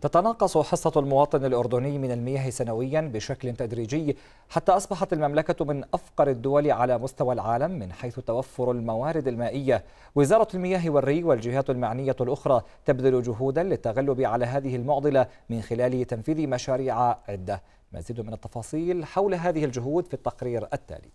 تتناقص حصة المواطن الأردني من المياه سنويا بشكل تدريجي حتى أصبحت المملكة من أفقر الدول على مستوى العالم من حيث توفر الموارد المائية وزارة المياه والري والجهات المعنية الأخرى تبذل جهودا للتغلب على هذه المعضلة من خلال تنفيذ مشاريع عدة مزيد من التفاصيل حول هذه الجهود في التقرير التالي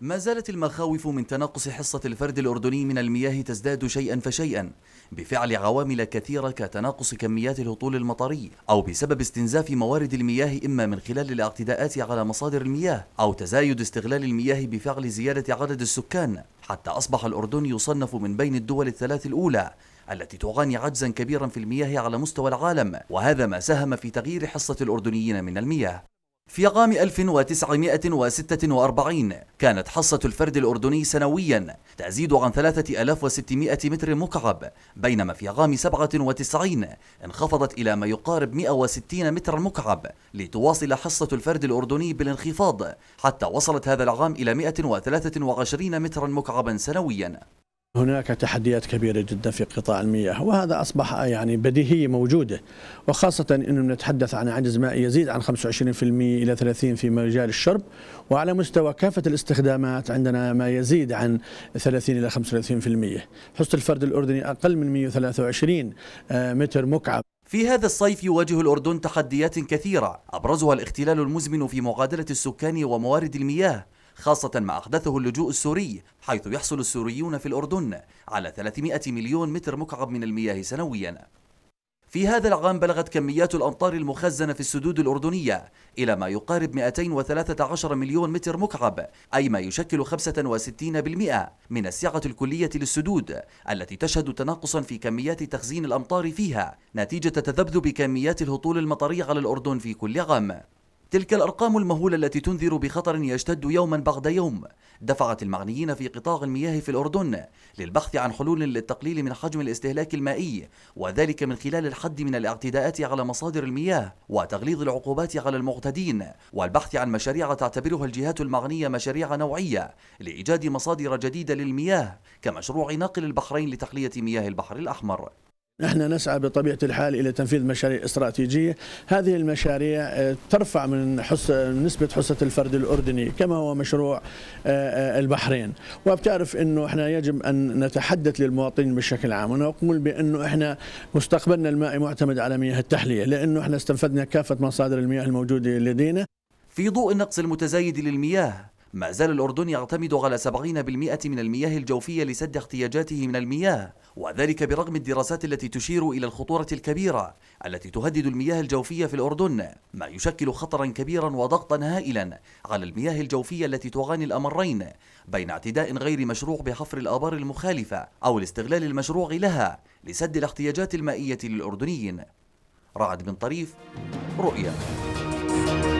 ما زالت المخاوف من تناقص حصة الفرد الأردني من المياه تزداد شيئا فشيئا بفعل عوامل كثيرة كتناقص كميات الهطول المطري أو بسبب استنزاف موارد المياه إما من خلال الاعتداءات على مصادر المياه أو تزايد استغلال المياه بفعل زيادة عدد السكان حتى أصبح الأردن يصنف من بين الدول الثلاث الأولى التي تعاني عجزا كبيرا في المياه على مستوى العالم وهذا ما ساهم في تغيير حصة الأردنيين من المياه في عام 1946 كانت حصة الفرد الأردني سنويا تزيد عن 3600 متر مكعب بينما في عام 97 انخفضت إلى ما يقارب 160 متر مكعب لتواصل حصة الفرد الأردني بالانخفاض حتى وصلت هذا العام إلى 123 مترا مكعبا سنويا هناك تحديات كبيرة جدا في قطاع المياه وهذا أصبح يعني بديهية موجودة وخاصة أنه نتحدث عن عجز مائي يزيد عن 25% إلى 30 في مجال الشرب وعلى مستوى كافة الاستخدامات عندنا ما يزيد عن 30 إلى 35% حصة الفرد الأردني أقل من 123 آه، متر مكعب في هذا الصيف يواجه الأردن تحديات كثيرة أبرزها الاختلال المزمن في معادلة السكان وموارد المياه خاصة ما أحدثه اللجوء السوري حيث يحصل السوريون في الأردن على 300 مليون متر مكعب من المياه سنويا في هذا العام بلغت كميات الأمطار المخزنة في السدود الأردنية إلى ما يقارب 213 مليون متر مكعب أي ما يشكل 65% من السعة الكلية للسدود التي تشهد تناقصا في كميات تخزين الأمطار فيها نتيجة تذبذب كميات الهطول المطرية على الأردن في كل عام تلك الأرقام المهولة التي تنذر بخطر يشتد يوما بعد يوم دفعت المعنيين في قطاع المياه في الأردن للبحث عن حلول للتقليل من حجم الاستهلاك المائي وذلك من خلال الحد من الاعتداءات على مصادر المياه وتغليظ العقوبات على المعتدين والبحث عن مشاريع تعتبرها الجهات المعنية مشاريع نوعية لإيجاد مصادر جديدة للمياه كمشروع ناقل البحرين لتحلية مياه البحر الأحمر نحن نسعى بطبيعة الحال إلى تنفيذ مشاريع استراتيجية هذه المشاريع آه، ترفع من حس... نسبة حصة الفرد الأردني كما هو مشروع آه، آه، البحرين وبتعرف أنه إحنا يجب أن نتحدث للمواطنين بشكل عام ونقول بأنه إحنا مستقبلنا المائي معتمد على مياه التحلية لأنه إحنا استنفذنا كافة مصادر المياه الموجودة لدينا في ضوء النقص المتزايد للمياه ما زال الأردن يعتمد على 70% من المياه الجوفية لسد احتياجاته من المياه وذلك برغم الدراسات التي تشير إلى الخطورة الكبيرة التي تهدد المياه الجوفية في الأردن ما يشكل خطرا كبيرا وضغطا هائلا على المياه الجوفية التي تعاني الأمرين بين اعتداء غير مشروع بحفر الآبار المخالفة أو الاستغلال المشروع لها لسد الاحتياجات المائية للأردنيين رعد بن طريف رؤيا